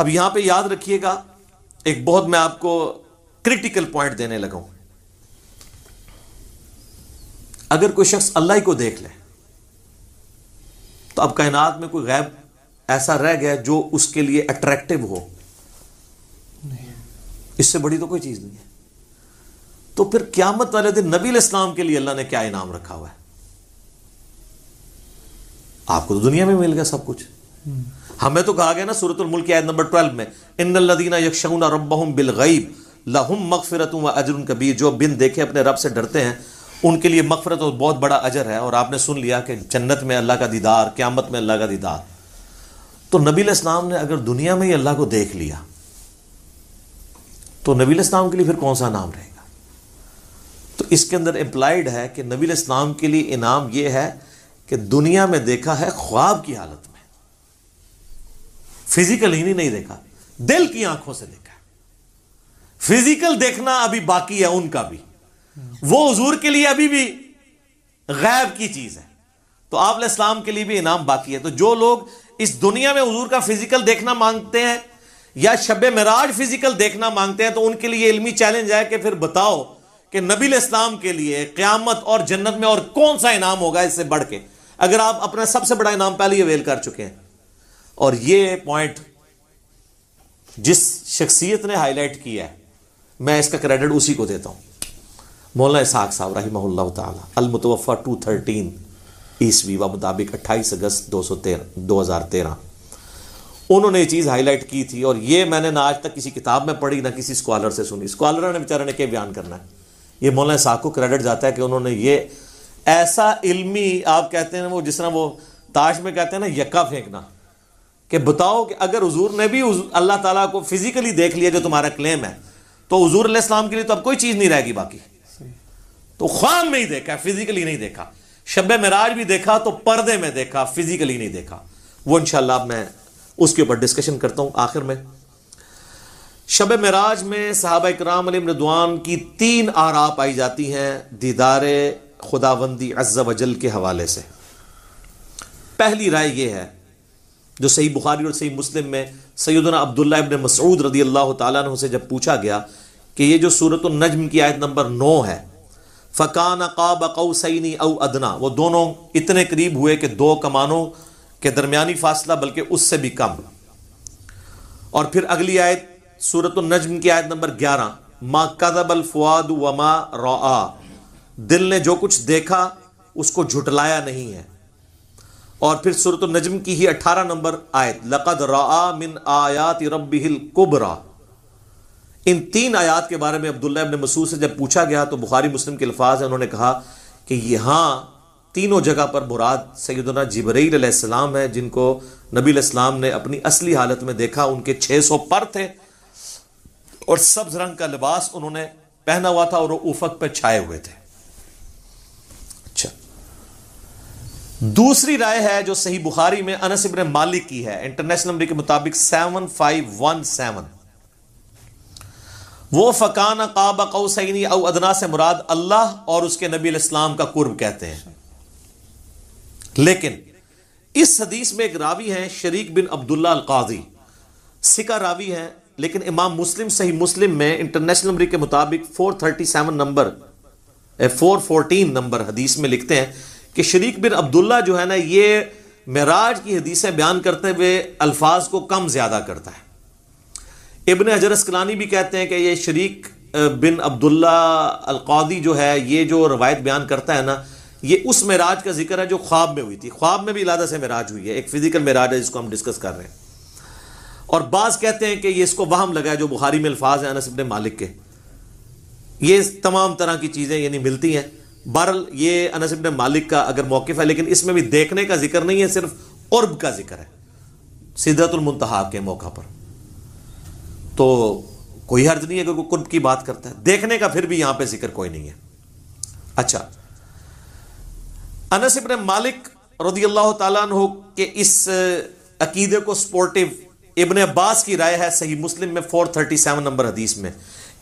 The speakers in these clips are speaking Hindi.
अब यहां पे याद रखिएगा एक बहुत मैं आपको क्रिटिकल पॉइंट देने लगा हूं अगर कोई शख्स अल्लाह ही को देख ले तो अब कायनात में कोई गैब ऐसा रह गया जो उसके लिए अट्रैक्टिव हो इससे बड़ी तो कोई चीज नहीं है तो फिर क्यामत वाले दिन नबी इस्लाम के लिए अल्लाह ने क्या इनाम रखा हुआ है आपको तो दुनिया में मिल गया सब कुछ हम्म। हमें तो कहा गया ना सूरतुल मुल्क आयत नंबर ट्वेल्व में इन लदीना यकशून रबहम बिलगैब लहुम व अजर उन कबीर जो बिन देखे अपने रब से डरते हैं उनके लिए मकफरत और बहुत बड़ा अजर है और आपने सुन लिया कि जन्नत में अल्लाह का दीदार क्यामत में अल्लाह का दीदार तो नबी इस्लाम ने अगर दुनिया में ही अल्लाह को देख लिया तो नबील इस्लाम के लिए फिर कौन सा नाम रहेगा तो इसके अंदर एम्प्लाइड है कि नबी इस्लाम के लिए इनाम यह है कि दुनिया में देखा है ख्वाब की हालत फिजिकल ही नहीं देखा दिल की आंखों से देखा फिजिकल देखना अभी बाकी है उनका भी वो हजूर के लिए अभी भी गैब की चीज है तो आप इस्लाम के लिए भी इनाम बाकी है तो जो लोग इस दुनिया में हजूर का फिजिकल देखना मांगते हैं या शब मराज फिजिकल देखना मांगते हैं तो उनके लिए इलमी चैलेंज है कि फिर बताओ कि नबी इस्लाम के लिए क्यामत और जन्नत में और कौन सा इनाम होगा इससे बढ़ के अगर आप अपना सबसे बड़ा इनाम पहले अवेल कर चुके हैं और ये पॉइंट जिस शख्सियत ने हाईलाइट किया है मैं इसका क्रेडिट उसी को देता हूं मौलाना इसहाक साहब रही अलमतवफ़ा टू थर्टीन ईस्वी व मुताबिक अट्ठाईस अगस्त दो सौ तेरह दो हज़ार तेरह उन्होंने ये चीज़ हाईलाइट की थी और ये मैंने ना आज तक किसी किताब में पढ़ी ना किसी स्कॉलर से सुनी स्कॉलर ने बेचारे ने क्या बयान करना है ये मौलाना साहब को क्रेडिट जाता है कि उन्होंने ये ऐसा इल्मी आप कहते हैं वो जिस तरह वो ताश में कहते हैं ना यक्का फेंकना कि बताओ कि अगर हजूर ने भी अल्लाह ताला को फिजिकली देख लिया जो तुम्हारा क्लेम है तो हजूर अल्लाम के लिए तो अब कोई चीज़ नहीं रहेगी बाकी तो ख्वाब में ही देखा फिजिकली नहीं देखा शब मराज भी देखा तो पर्दे में देखा फिजिकली नहीं देखा वो इनशाला मैं उसके ऊपर डिस्कशन करता हूँ आखिर में शब मराज में साहब कराम रदवान की तीन आरा पाई जाती हैं दीदार खुदाबंदी अज्जा वजल के हवाले से पहली राय यह है जो सही बुखारी और सही मुस्लिम में सैदना अब्दुल्ला इबन मसऊद रदी अल्लाह तु से जब पूछा गया कि ये जो सूरत नजम की आयत नंबर नौ है फ़कान काब कौसैनी अव अदना वो दोनों इतने करीब हुए कि दो कमानों के दरमियानी फासला बल्कि उससे भी कम और फिर अगली आयत सूरत नजम की आयत नंबर ग्यारह माँ कदब अलफुआद वमा रआ दिल ने जो कुछ देखा उसको झुटलाया नहीं है और फिर सूरत नजम की ही अट्ठारह नंबर आयत लकद रा मिन आयात रबिल कुबरा इन तीन आयात के बारे में अब्दुल्ला अब मसूद से जब पूछा गया तो बुखारी मुस्लिम के अल्फाज है उन्होंने कहा कि यहाँ तीनों जगह पर मुराद सैदना जबरीलाम है जिनको नबी इस्लाम ने अपनी असली हालत में देखा उनके 600 पर थे और सब्ज रंग का लिबास उन्होंने पहना हुआ था और वो उफक पर छाए हुए थे दूसरी राय है जो सही बुखारी में अनस इब्न मालिक की है इंटरनेशनल नंबर के मुताबिक सेवन फाइव वन सेवन वो फकान काब कौसैनी अव अदना से मुराद अल्लाह और उसके नबी इस्लाम का कुर्ब कहते हैं लेकिन इस हदीस में एक रावी है शरीक बिन अब्दुल्ला अलकाजी सिका रावी है लेकिन इमाम मुस्लिम सही मुस्लिम में इंटरनेशनल नंबर के मुताबिक four thirty seven number four fourteen number हदीस में लिखते हैं कि शरीक बिन अब्दुल्ला जो है ना ये मराज की हदीसें बयान करते हुए अल्फाज को कम ज़्यादा करता है इबन हजर कलानी भी कहते हैं कि ये शरीक बिन अब्दुल्ला अलकौदी जो है ये जो रवायत बयान करता है ना ये उस मराज का जिक्र है जो ख्वाब में हुई थी ख्वाब में भी इलादा से मराज हुई है एक फिजिकल मराज है जिसको हम डिस्कस कर रहे हैं और बाज कहते हैं कि ये इसको वाहम लगा है जो बुखारी में अल्फाज है अनस मालिक के ये तमाम तरह की चीज़ें यानी मिलती हैं बहरल ये अनसिबन मालिक का अगर मौक़ है लेकिन इसमें भी देखने का जिक्र नहीं है सिर्फ उर्ब का जिक्र है सिद्धतुलमतहा के मौका पर तो कोई हर्ज नहीं है अगर कोई कुर्ब की बात करता है देखने का फिर भी यहां पे जिक्र कोई नहीं है अच्छा अनस इबन मालिक रदी अल्लाह तु के इस अकीदे को स्पोर्टिव इबन अब्बास की राय है सही मुस्लिम में 437 नंबर हदीस में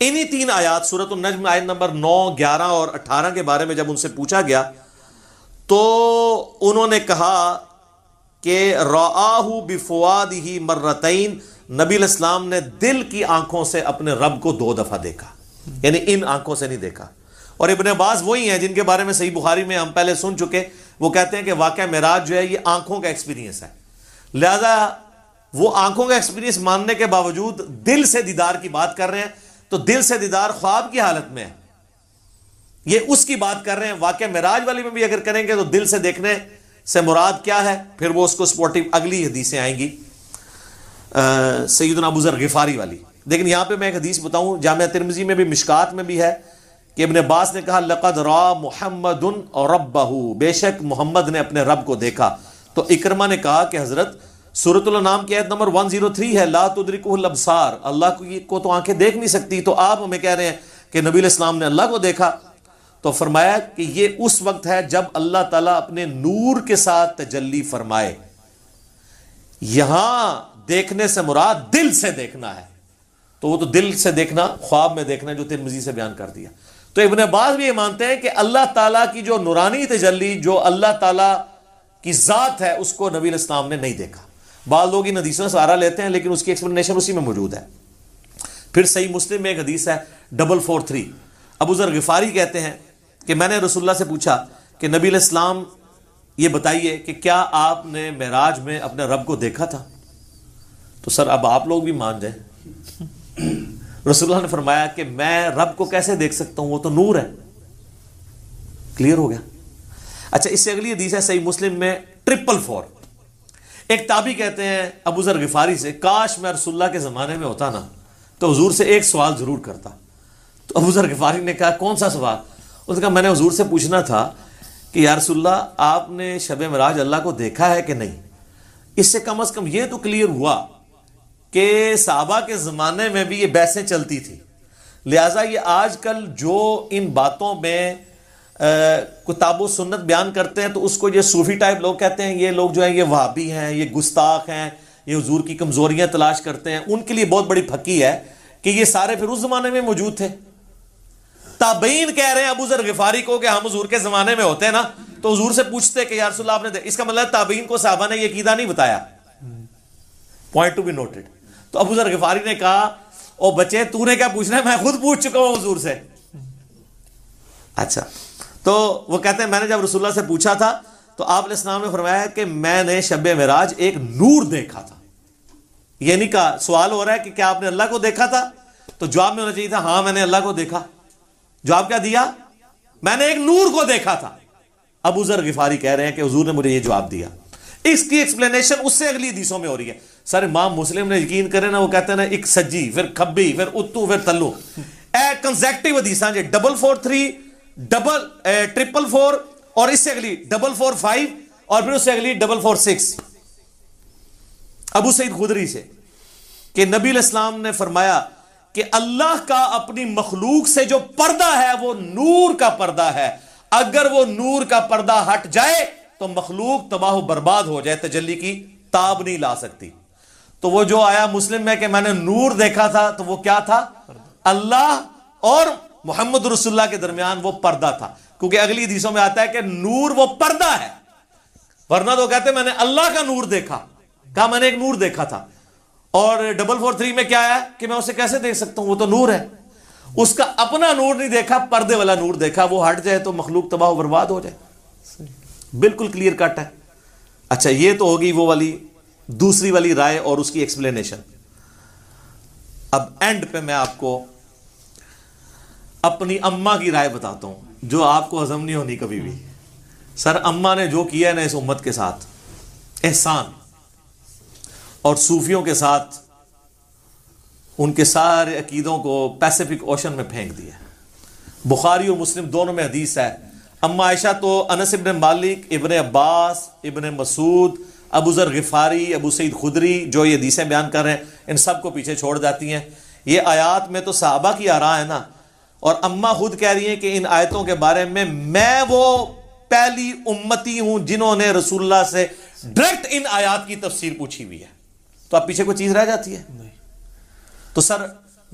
इन्हीं तीन आयात सूरत नजम आयत नंबर 9, 11 और 18 के बारे में जब उनसे पूछा गया तो उन्होंने कहा कि राहू बिफवाद ही मर्रतैन नबी इस्लाम ने दिल की आंखों से अपने रब को दो दफा देखा यानी इन आंखों से नहीं देखा और इबन बाज वही हैं जिनके बारे में सही बुखारी में हम पहले सुन चुके वो कहते हैं कि वाक़ मराज जो है ये आंखों का एक्सपीरियंस है लिहाजा वो आंखों का एक्सपीरियंस मानने के बावजूद दिल से दीदार की बात कर रहे हैं तो दिल से दीदार ख्वाब की हालत में है ये उसकी बात कर रहे हैं वाक्य मिराज वाली में भी अगर करेंगे तो दिल से देखने से मुराद क्या है फिर वो उसको स्पोर्टिव अगली हदीसें आएंगी सैदन अबूजर गिफारी वाली लेकिन यहां पे मैं एक हदीस बताऊं जाम तिरमजी में भी मिशकात में भी है कि इबन अब्बास ने कहा लक़द रा मोहम्मद और रब बेशक मोहम्मद ने अपने रब को देखा तो इक्रमा ने कहा कि हज़रत सूरतुल नाम की आयत नंबर 103 है ला तुदरिकबसार अल्लाह को, तो आंखें देख नहीं सकती तो आप हमें कह रहे हैं कि नबी इस्लाम ने अल्लाह को देखा तो फरमाया कि ये उस वक्त है जब अल्लाह ताला अपने नूर के साथ तजल्ली फरमाए यहां देखने से मुराद दिल से देखना है तो वो तो दिल से देखना ख्वाब में देखना जो मजीद से बयान कर दिया तो इबन बाज भी ये मानते हैं कि अल्लाह तला की जो नुरानी तजल्ली जो अल्लाह तला की ज़ात है उसको नबी इस्लाम ने नहीं देखा बाद लोग इन हदीसों से सहारा लेते हैं लेकिन उसकी एक्सप्लेनेशन उसी में मौजूद है फिर सही मुस्लिम में एक हदीस है डबल फोर थ्री अबूजर गफारी कहते हैं कि मैंने रसुल्ला से पूछा कि नबी इस्लाम ये बताइए कि क्या आपने महराज में अपने रब को देखा था तो सर अब आप लोग भी मान जाए रसुल्ला ने फरमाया कि मैं रब को कैसे देख सकता हूँ वो तो नूर है क्लियर हो गया अच्छा इससे अगली हदीस है सही मुस्लिम में ट्रिपल फोर एक ताबी कहते हैं अबूज़र गफारी से काश मैं रसुल्ला के ज़माने में होता ना तो हजूर से एक सवाल ज़रूर करता तो अबूज़र गफारी ने कहा कौन सा सवाल उसने कहा मैंने हजूर से पूछना था कि या रसुल्ला आपने शब मराज अल्लाह को देखा है कि नहीं इससे कम अज़ कम ये तो क्लियर हुआ कि साहबा के ज़माने में भी ये बहसें चलती थी लिहाजा ये आज कल जो इन बातों में किताबो सुन्नत बयान करते हैं तो उसको ये सूफी टाइप लोग कहते हैं ये लोग जो है ये वहाबी हैं ये गुस्ताख हैं ये हजूर की कमजोरियां तलाश करते हैं उनके लिए बहुत बड़ी फकी है कि ये सारे फिर उस ज़माने में मौजूद थे ताबीन कह रहे हैं अबू जर गफारी को कि हम हजूर के ज़माने में होते हैं ना तो हजूर से पूछते कि यारसोल्ला आपने इसका मतलब ताबीन को साहबा ने यह कीदा नहीं बताया पॉइंट टू बी नोटेड तो अबू जर गफारी ने कहा ओ बच्चे तूने क्या पूछना है मैं खुद पूछ चुका हूं हजूर से अच्छा तो वो कहते हैं मैंने जब रसुल्ला से पूछा था तो आपने इस्लाम ने फरमाया कि मैंने शब मराज एक नूर देखा था ये नहीं कहा सवाल हो रहा है कि क्या आपने अल्लाह को देखा था तो जवाब में होना चाहिए था हाँ मैंने अल्लाह को देखा जवाब क्या दिया मैंने एक नूर को देखा था अबू जर गिफारी कह रहे हैं कि हजूर ने मुझे यह जवाब दिया इसकी एक्सप्लेनेशन उससे अगली दिशों में हो रही है सर माम मुस्लिम ने यकीन करे ना वो कहते ना एक सज्जी फिर खब्बी फिर उत्तू फिर तल्लू ए कंजेक्टिव हदीसा जी double four three double triple four और इससे अगली डबल फोर फाइव और फिर उससे अगली डबल फोर सिक्स अबू सईद खुदरी से कि नबी इस्लाम ने फरमाया कि अल्लाह का अपनी मखलूक से जो पर्दा है वो नूर का पर्दा है अगर वो नूर का पर्दा हट जाए तो मखलूक तबाह बर्बाद हो जाए तजली की ताब नहीं ला सकती तो वो जो आया मुस्लिम में कि मैंने नूर देखा था तो वो क्या था अल्लाह और मोहम्मद रसुल्ला के दरमियान वो पर्दा था क्योंकि अगली हदीसों में आता है कि नूर वो पर्दा है वरना तो कहते मैंने अल्लाह का नूर देखा कहा मैंने एक नूर देखा था और डबल फोर थ्री में क्या आया कि मैं उसे कैसे देख सकता हूं वो तो नूर है उसका अपना नूर नहीं देखा पर्दे वाला नूर देखा वो हट जाए तो मखलूक तबाह बर्बाद हो जाए बिल्कुल क्लियर कट है अच्छा ये तो होगी वो वाली दूसरी वाली राय और उसकी एक्सप्लेनेशन अब एंड पे मैं आपको अपनी अम्मा की राय बताता हूँ जो आपको हजम नहीं होनी कभी भी सर अम्मा ने जो किया है ना इस उम्मत के साथ एहसान और सूफियों के साथ उनके सारे अकीदों को पैसिफिक ओशन में फेंक दिया बुखारी और मुस्लिम दोनों में हदीस है अम्मा आयशा तो अनस इबन मालिक इबन अब्बास इबन मसूद अबूज़र गफ़ारी अबू सईद खुदरी जो ये हदीसें बयान कर रहे हैं इन सब को पीछे छोड़ जाती हैं ये आयात में तो साहबा की आ रहा है ना और अम्मा खुद कह रही हैं कि इन आयतों के बारे में मैं वो पहली उम्मती हूं जिन्होंने रसुल्ला से डायरेक्ट इन आयात की तफसीर पूछी हुई है तो आप पीछे कोई चीज रह जाती है नहीं तो सर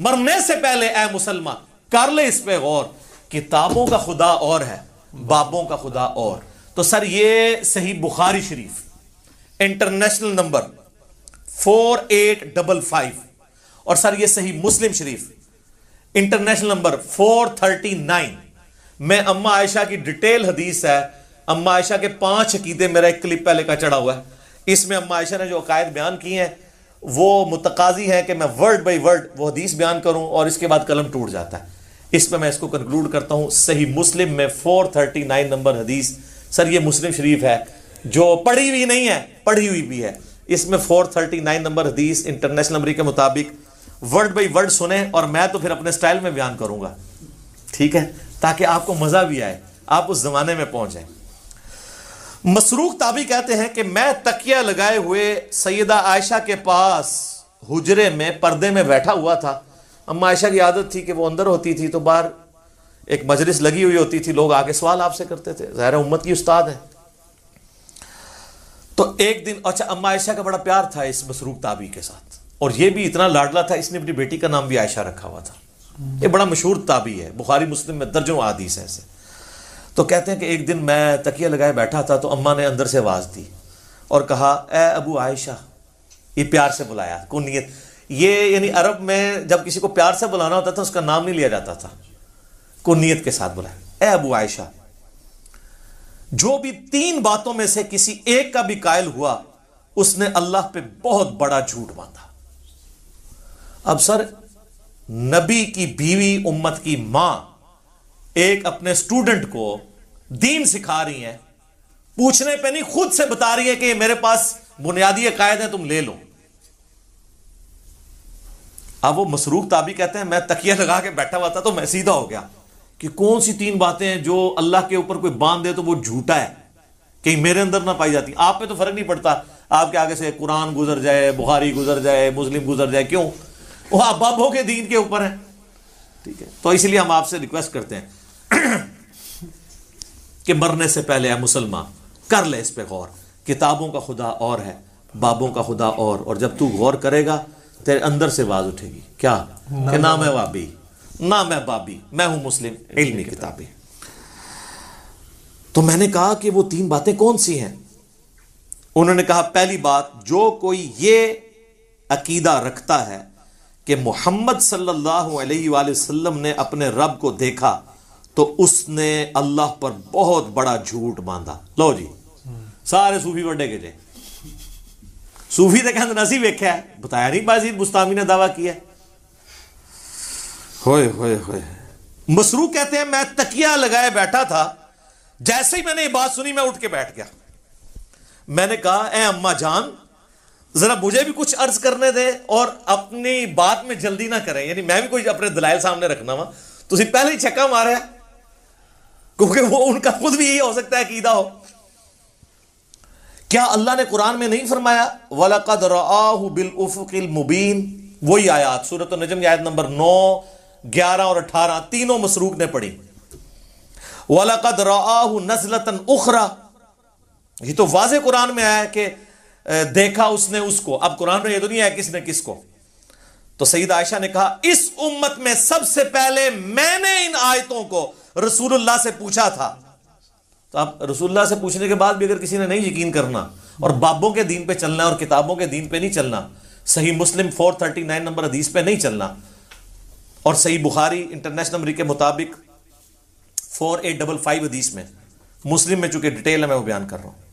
मरने से पहले ए मुसलमान कर ले इस पर गौर किताबों का खुदा और है बाबों का खुदा और तो सर ये सही बुखारी शरीफ international number four eight double five और सर ये सही मुस्लिम शरीफ इंटरनेशनल नंबर 439 में अम्मा आयशा की डिटेल हदीस है अम्मा आयशा के पांच अकीदे मेरा एक क्लिप पहले का चढ़ा हुआ है इसमें अम्मा आयशा ने जो अकायद बयान किए हैं वो मुतकाजी है कि मैं वर्ड बाई वर्ड वो हदीस बयान करूं और इसके बाद कलम टूट जाता है इस पर मैं इसको कंक्लूड करता हूं सही मुस्लिम में 439 नंबर हदीस सर ये मुस्लिम शरीफ है जो पढ़ी हुई नहीं है पढ़ी हुई भी है इसमें 439 नंबर हदीस इंटरनेशनल नंबरी के मुताबिक वर्ड बाई वर्ड सुने और मैं तो फिर अपने स्टाइल में बयान करूंगा ठीक है ताकि आपको मजा भी आए आप उस जमाने में पहुंच जाए मसरूक ताबी कहते हैं कि मैं तकिया लगाए हुए सैदा आयशा के पास हुजरे में पर्दे में बैठा हुआ था अम्मा आयशा की आदत थी कि वो अंदर होती थी तो बाहर एक मजलिस लगी हुई होती थी लोग आगे सवाल आपसे करते थे जहरा उम्मत की उस्ताद है तो एक दिन अच्छा अम्मा आयशा का बड़ा प्यार था इस मसरूक ताबी के साथ और ये भी इतना लाडला था इसने अपनी बेटी का नाम भी आयशा रखा हुआ था ये बड़ा मशहूर ताबी है बुखारी मुस्लिम में दर्जों आदिश है ऐसे तो कहते हैं कि एक दिन मैं तकिया लगाए बैठा था तो अम्मा ने अंदर से आवाज़ दी और कहा ए अबू आयशा ये प्यार से बुलाया कुनियत ये यानी अरब में जब किसी को प्यार से बुलाना होता था उसका नाम नहीं लिया जाता था कुनियत के साथ बुलाया ए अबू आयशा जो भी तीन बातों में से किसी एक का भी कायल हुआ उसने अल्लाह पे बहुत बड़ा झूठ बांधा अब सर नबी की बीवी उम्मत की मां एक अपने स्टूडेंट को दीन सिखा रही है पूछने पे नहीं खुद से बता रही है कि मेरे पास बुनियादी कायद है तुम ले लो अब वो मसरूक ताबी कहते हैं मैं तकिया लगा के बैठा हुआ था तो मैं सीधा हो गया कि कौन सी तीन बातें हैं जो अल्लाह के ऊपर कोई बांध दे तो वो झूठा है कहीं मेरे अंदर ना पाई जाती आप में तो फर्क नहीं पड़ता आपके आगे से कुरान गुजर जाए बुखारी गुजर जाए मुस्लिम गुजर जाए क्यों वो बाबों के दीन के ऊपर है ठीक है तो इसलिए हम आपसे रिक्वेस्ट करते हैं कि मरने से पहले है मुसलमान कर ले इस पर गौर किताबों का खुदा और है बाबों का खुदा और और जब तू गौर करेगा तेरे अंदर से आवाज उठेगी क्या कि ना मैं बाबी ना मैं बाबी मैं हूं मुस्लिम इल्मी किताबी तो मैंने कहा कि वो तीन बातें कौन सी हैं उन्होंने कहा पहली बात जो कोई ये अकीदा रखता है कि मोहम्मद सल्लल्लाहु अलैहि वसल्लम ने अपने रब को देखा तो उसने अल्लाह पर बहुत बड़ा झूठ बांधा लो जी सारे सूफी बड़े गए सूफी तो कहते नसी वेख्या है बताया नहीं बाजी मुस्तामी ने दावा किया होए होए होए मसरू कहते हैं मैं तकिया लगाए बैठा था जैसे ही मैंने ये बात सुनी मैं उठ के बैठ गया मैंने कहा ए अम्मा जान जरा मुझे भी कुछ अर्ज करने दें और अपनी बात में जल्दी ना करें यानी मैं भी कोई अपने दलाल सामने रखना वा तो पहले ही छक्का मारा है क्योंकि वो उनका खुद भी यही हो सकता है कीदा हो क्या अल्लाह ने कुरान में नहीं फरमाया वलकद बिल मुबीन वही आयात सूरत नजम आयत नंबर नौ ग्यारह और अठारह तीनों मसरूक ने पढ़ी वलकद राहू नजलतन उखरा ये तो वाज कुरान में आया कि देखा उसने उसको अब कुरान में यह तो नहीं है किसने किसको तो सईद आयशा ने कहा इस उम्मत में सबसे पहले मैंने इन आयतों को रसूलुल्लाह से पूछा था तो आप रसूलुल्लाह से पूछने के बाद भी अगर किसी ने नहीं यकीन करना और बाबों के दीन पे चलना और किताबों के दीन पे नहीं चलना सही मुस्लिम 439 नंबर हदीस पे नहीं चलना और सही बुखारी इंटरनेशनल नंबर के मुताबिक फोर एट डबल फाइव हदीस में मुस्लिम में चूंकि डिटेल है मैं वो बयान कर रहा हूं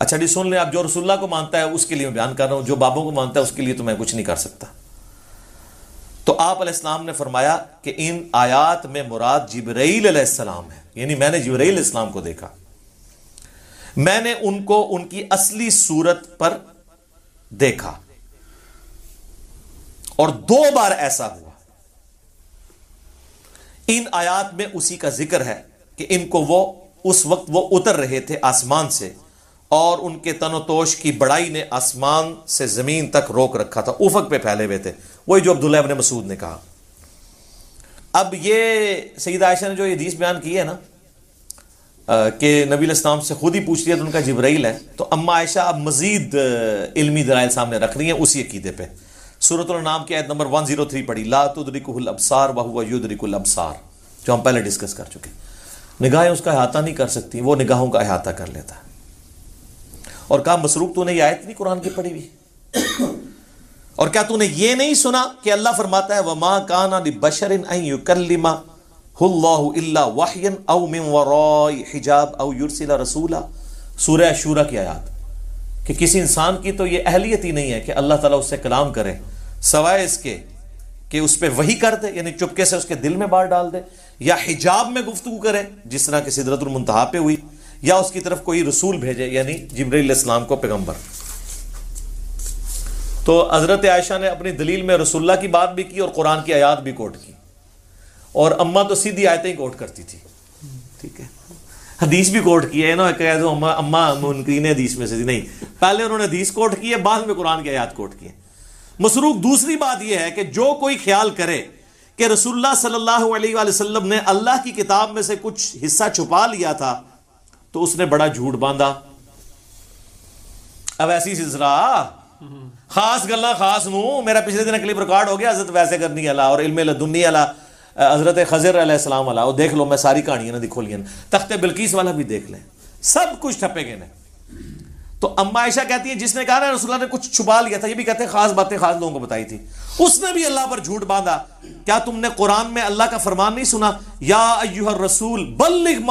अच्छा जी सुन ले आप जो रसुल्ला को मानता है उसके लिए मैं बयान कर रहा हूं जो बाबों को मानता है उसके लिए तो मैं कुछ नहीं कर सकता तो आप आपलाम ने फरमाया कि इन आयात में मुराद जिब्राईल है यानी मैंने जिब्राईल इस्लाम को देखा मैंने उनको उनकी असली सूरत पर देखा और दो बार ऐसा हुआ इन आयात में उसी का जिक्र है कि इनको वो उस वक्त वो उतर रहे थे आसमान से और उनके तनोतोश की बड़ाई ने आसमान से ज़मीन तक रोक रखा था उफक पे फैले हुए थे वही जो अब्दुल्ला इबन मसूद ने कहा अब ये सईद आयशा ने जो हदीस बयान की है ना कि नबी इस्लाम से खुद ही पूछ लिया तो उनका जबराइल है तो अम्मा आयशा अब मज़ीद इलमी दराइल सामने रख रही हैं उसी अकीदे पर सूरत नाम की आयत नंबर वन जीरो थ्री पढ़ी लातुदरिकल अबसार वह अबसार जो हम पहले डिस्कस कर चुके निगाहें उसका अहाता नहीं कर सकती वो निगाहों का अहाता कर लेता है और कहा मसरूक तूने ये आयत नहीं कुरान की पढ़ी हुई और क्या तूने ये नहीं सुना कि अल्लाह फरमाता है मा काना बशर युकलिमा हिजाब रसूला सूर्य शूरा की आयात कि किसी इंसान की तो ये अहलियत ही नहीं है कि अल्लाह ताला उससे कलाम करे सवाए इसके कि उस पर वही कर दे यानी चुपके से उसके दिल में बाढ़ डाल दे या हिजाब में गुफ्तु करे जिस तरह की सिदरतुल मुंतहा पे हुई या उसकी तरफ कोई रसूल भेजे यानी इस्लाम को पैगम्बर तो हज़रत आयशा ने अपनी दलील में रसुल्ला की बात भी की और कुरान की आयात भी कोट की और अम्मा तो सीधी आयतें ही कोट करती थी ठीक है हदीस भी कोट की है ना कह दो अम्मा अम्मा हदीस में से नहीं पहले उन्होंने हदीस कोट की है बाद में कुरान की आयात कोट की है मसरूक दूसरी बात यह है कि जो कोई ख्याल करे कि रसुल्ला सल्ला वसलम ने अल्लाह की किताब में से कुछ हिस्सा छुपा लिया था तो उसने बड़ा झूठ बांधा अब ऐसी सिलसिला खास गल्ला खास नू मेरा पिछले दिन क्लिप रिकॉर्ड हो गया हजरत वैसे करनी अला और इलम लदुन्नी अला हजरत खजर अलैहिस्सलाम अला वो देख लो मैं सारी कहानियां ना दिखो लिया बिल्किस वाला भी देख लें सब कुछ गए ना तो अम्मा ऐशा कहती है जिसने कहा ना रसुल्ला ने कुछ छुपा लिया था ये भी कहते हैं खास बातें खास लोगों को बताई थी उसने भी अल्लाह पर झूठ बांधा क्या तुमने कुरान में अल्लाह का फरमान नहीं सुना या अयुहर रसूल बल्लिग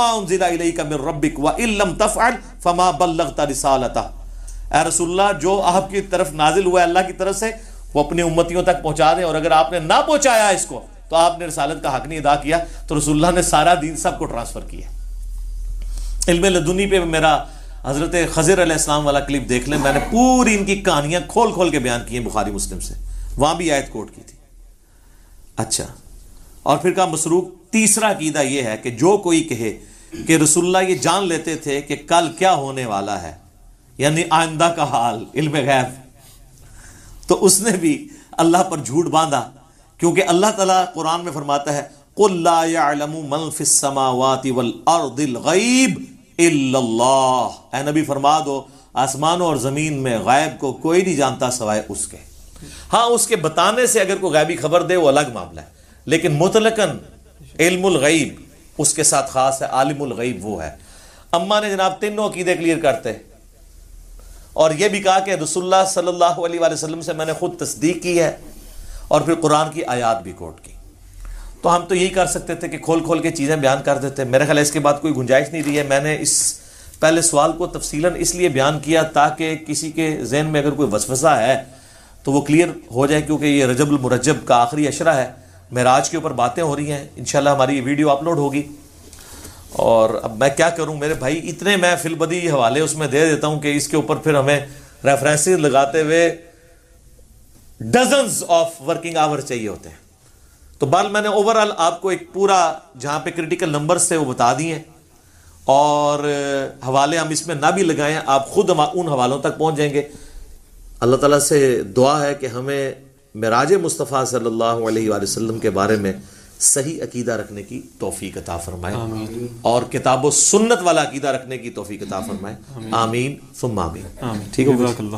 फमा बल्लता रसुल्ला जो आपकी तरफ नाजिल हुआ है अल्लाह की तरफ से वो अपनी उम्मतियों तक पहुंचा दें और अगर आपने ना पहुंचाया इसको तो आपने रसालत का हक नहीं अदा किया तो रसुल्ला ने सारा दिन सबको ट्रांसफर किया इल्म लदुनी पे मेरा हज़रत खजर अलैहिस्सलाम वाला क्लिप देख लें मैंने पूरी इनकी कहानियां खोल खोल के बयान की हैं बुखारी मुस्लिम से वहां भी आयत कोट की थी अच्छा और फिर कहा मसरूक तीसरा कीदा यह है कि जो कोई कहे कि रसुल्ला ये जान लेते थे कि कल क्या होने वाला है यानी आइंदा का हाल इल्म गैब तो उसने भी अल्लाह पर झूठ बांधा क्योंकि अल्लाह तला कुरान में फरमाता है गईब अल्लाह नबी फरमा दो आसमानों और ज़मीन में गायब को कोई नहीं जानता सवाए उसके हाँ उसके बताने से अगर कोई गायबी खबर दे वो अलग मामला है लेकिन मुतलकन इल्मगैब उसके साथ ख़ास है आलिमगैब वो है अम्मा ने जनाब तीनों अकीदे क्लियर करते हैं और यह भी कहा कि रसुल्ला सल्लल्लाहु अलैहि वसल्लम से मैंने खुद तस्दीक की है और फिर कुरान की आयात भी कोट की तो हम तो यही कर सकते थे कि खोल खोल के चीज़ें बयान कर देते मेरे ख्याल इसके बाद कोई गुंजाइश नहीं रही है मैंने इस पहले सवाल को तफसीला इसलिए बयान किया ताकि किसी के जहन में अगर कोई वसवसा है तो वो क्लियर हो जाए क्योंकि ये रजबुल का आखिरी अशरा है महराज के ऊपर बातें हो रही हैं इन हमारी ये वीडियो अपलोड होगी और अब मैं क्या करूँ मेरे भाई इतने मैं फिलबदी हवाले उसमें दे देता हूँ कि इसके ऊपर फिर हमें रेफरेंसेस लगाते हुए डजन्स ऑफ वर्किंग आवर चाहिए होते हैं तो बहरहाल मैंने ओवरऑल आपको एक पूरा जहां पे क्रिटिकल नंबर्स थे वो बता दिए और हवाले हम इसमें ना भी लगाएं आप खुद उन हवालों तक पहुंच जाएंगे अल्लाह ताला से दुआ है कि हमें मराज मुस्तफ़ा सल्लल्लाहु अलैहि वसल्लम के बारे में सही अकीदा रखने की तोफ़ी कता फ़रमाए और किताब सुन्नत वाला अकीदा रखने की तोफ़ी कता फ़रमाए आमीन सुम आमीन ठीक है